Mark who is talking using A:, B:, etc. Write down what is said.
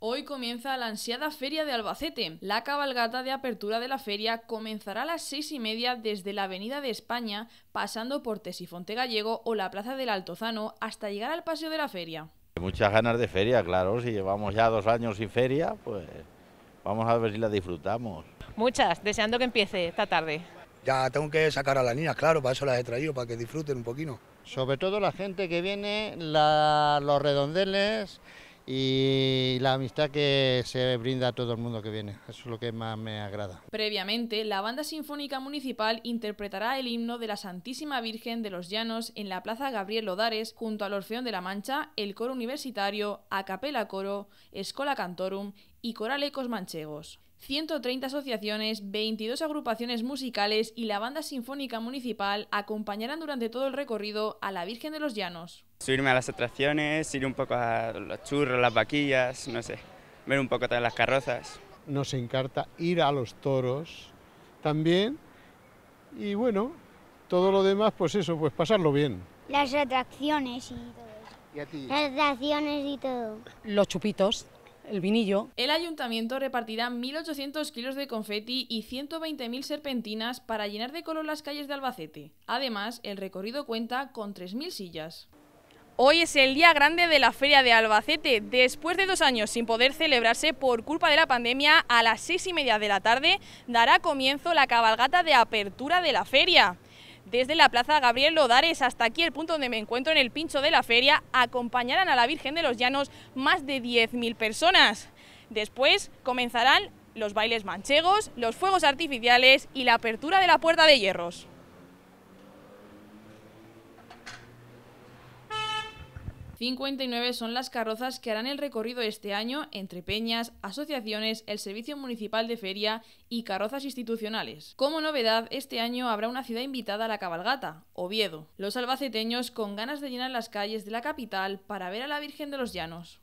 A: Hoy comienza la ansiada Feria de Albacete. La cabalgata de apertura de la feria comenzará a las seis y media desde la Avenida de España, pasando por Tesifonte Gallego o la Plaza del Altozano, hasta llegar al Paseo de la Feria. Muchas ganas de feria, claro. Si llevamos ya dos años sin feria, pues vamos a ver si la disfrutamos. Muchas, deseando que empiece esta tarde. Ya tengo que sacar a las niñas, claro, para eso las he traído, para que disfruten un poquito. Sobre todo la gente que viene, los redondeles y la amistad que se brinda a todo el mundo que viene. Eso es lo que más me agrada. Previamente, la Banda Sinfónica Municipal interpretará el himno de la Santísima Virgen de los Llanos en la Plaza Gabriel Lodares, junto al Orfeón de la Mancha, el Coro Universitario, Acapela Coro, Escola Cantorum y Coralecos Manchegos. 130 asociaciones, 22 agrupaciones musicales y la Banda Sinfónica Municipal acompañarán durante todo el recorrido a la Virgen de los Llanos subirme a las atracciones, ir un poco a los churros, las vaquillas, no sé, ver un poco todas las carrozas. Nos encanta ir a los toros también y bueno, todo lo demás, pues eso, pues pasarlo bien. Las atracciones y todo. ¿Y a ti? Las atracciones y todo. Los chupitos, el vinillo. El ayuntamiento repartirá 1.800 kilos de confeti y 120.000 serpentinas para llenar de color las calles de Albacete. Además, el recorrido cuenta con 3.000 sillas. Hoy es el día grande de la Feria de Albacete. Después de dos años sin poder celebrarse por culpa de la pandemia, a las seis y media de la tarde dará comienzo la cabalgata de apertura de la feria. Desde la Plaza Gabriel Lodares hasta aquí el punto donde me encuentro en el pincho de la feria, acompañarán a la Virgen de los Llanos más de 10.000 personas. Después comenzarán los bailes manchegos, los fuegos artificiales y la apertura de la Puerta de Hierros. 59 son las carrozas que harán el recorrido este año entre peñas, asociaciones, el Servicio Municipal de Feria y carrozas institucionales. Como novedad, este año habrá una ciudad invitada a la cabalgata, Oviedo. Los albaceteños con ganas de llenar las calles de la capital para ver a la Virgen de los Llanos.